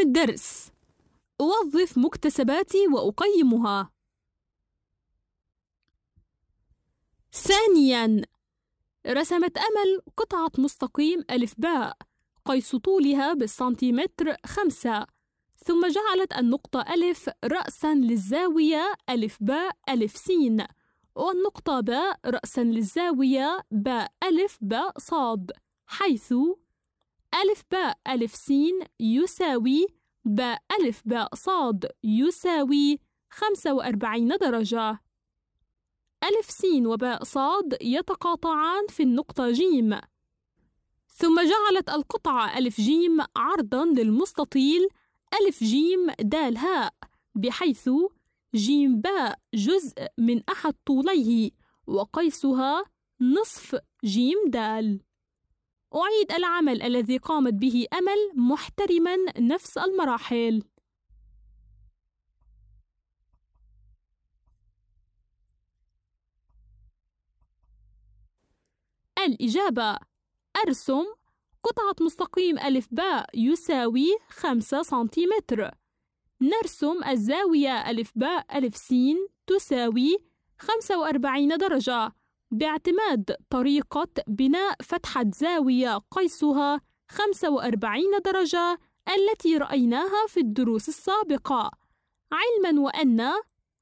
الدرس أوظف مكتسباتي وأقيمها ثانيا رسمت أمل قطعة مستقيم ألف باء قيس طولها بالسنتيمتر خمسة ثم جعلت النقطة ألف رأسا للزاوية ألف باء ألف سين والنقطة باء رأسا للزاوية باء ألف باء صاد حيث ألف باء ألف سين يساوي باء ألف باء صاد يساوي خمسة وأربعين درجة ألف سين وباء صاد يتقاطعان في النقطة جيم ثم جعلت القطعة ألف جيم عرضا للمستطيل ألف جيم دال هاء بحيث جيم باء جزء من أحد طوليه وقيسها نصف جيم دال أعيد العمل الذي قامت به أمل محترما نفس المراحل الإجابة أرسم قطعة مستقيم ألف باء يساوي خمسة سنتيمتر نرسم الزاوية ألف باء ألف سين تساوي خمسة وأربعين درجة باعتماد طريقة بناء فتحة زاوية قيسها 45 درجة التي رأيناها في الدروس السابقة علما وأن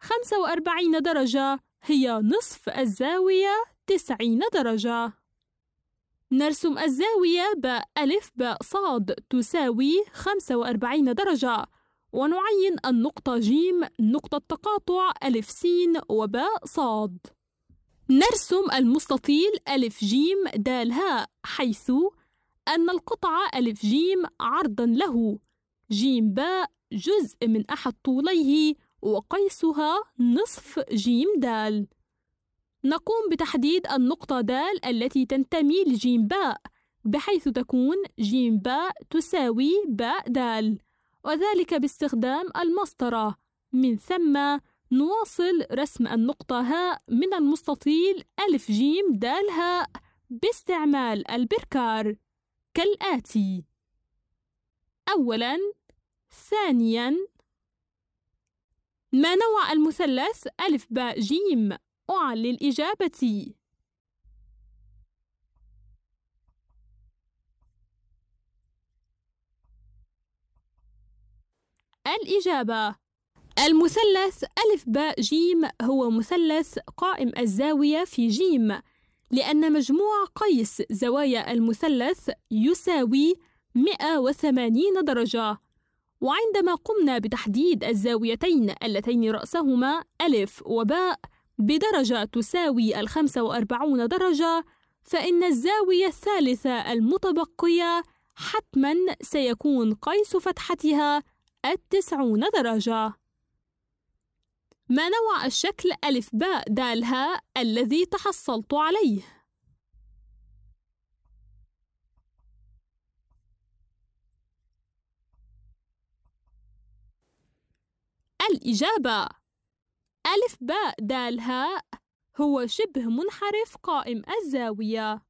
45 درجة هي نصف الزاوية 90 درجة نرسم الزاوية ب ب ص تساوي 45 درجة ونعين النقطة ج نقطة تقاطع ألف س وباء صاد نرسم المستطيل ألف جيم دال هاء حيث أن القطعة ألف جيم عرضا له جيم باء جزء من أحد طوليه وقيسها نصف جيم دال نقوم بتحديد النقطة دال التي تنتمي لجيم باء بحيث تكون جيم باء تساوي باء دال وذلك باستخدام المسطرة من ثم نواصل رسم النقطة هاء من المستطيل ألف جيم دال هاء باستعمال البركار كالآتي أولاً ثانياً ما نوع المثلث ألف باء جيم؟ أعلل الإجابة: الإجابة المثلث ألف باء جيم هو مثلث قائم الزاوية في جيم لأن مجموع قيس زوايا المثلث يساوي 180 درجة وعندما قمنا بتحديد الزاويتين اللتين رأسهما ألف وباء بدرجة تساوي الخمسة وأربعون درجة فإن الزاوية الثالثة المتبقية حتما سيكون قيس فتحتها التسعون درجة ما نوع الشكل ألف باء دال هاء الذي تحصلت عليه؟ الإجابة ألف باء دال هاء هو شبه منحرف قائم الزاوية